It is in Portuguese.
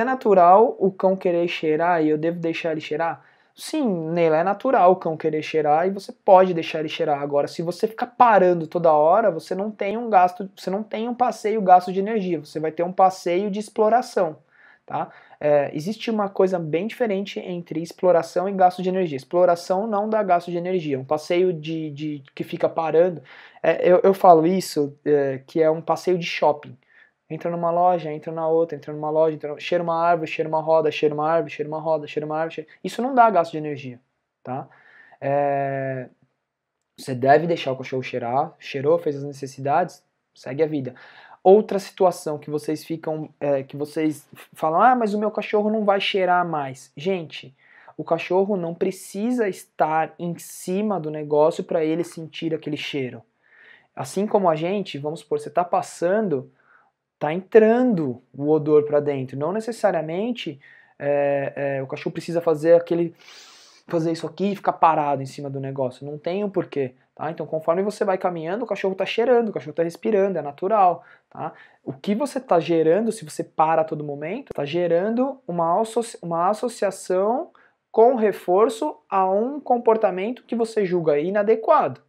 É natural o cão querer cheirar e eu devo deixar ele cheirar? Sim, nele é natural o cão querer cheirar e você pode deixar ele cheirar. Agora, se você ficar parando toda hora, você não tem um gasto, você não tem um passeio gasto de energia, você vai ter um passeio de exploração. Tá? É, existe uma coisa bem diferente entre exploração e gasto de energia. Exploração não dá gasto de energia. Um passeio de, de que fica parando. É, eu, eu falo isso, é, que é um passeio de shopping. Entra numa loja, entra na outra, entra numa loja, entra... cheira uma árvore, cheira uma roda, cheira uma árvore, cheira uma roda, cheira uma árvore. Cheira... Isso não dá gasto de energia, tá? É... Você deve deixar o cachorro cheirar, cheirou, fez as necessidades, segue a vida. Outra situação que vocês ficam, é, que vocês falam, ah, mas o meu cachorro não vai cheirar mais. Gente, o cachorro não precisa estar em cima do negócio para ele sentir aquele cheiro. Assim como a gente, vamos supor, você está passando Está entrando o odor para dentro. Não necessariamente é, é, o cachorro precisa fazer aquele fazer isso aqui e ficar parado em cima do negócio. Não tem o um porquê. Tá? Então, conforme você vai caminhando, o cachorro está cheirando, o cachorro está respirando, é natural. Tá? O que você está gerando, se você para a todo momento, está gerando uma, uma associação com reforço a um comportamento que você julga inadequado.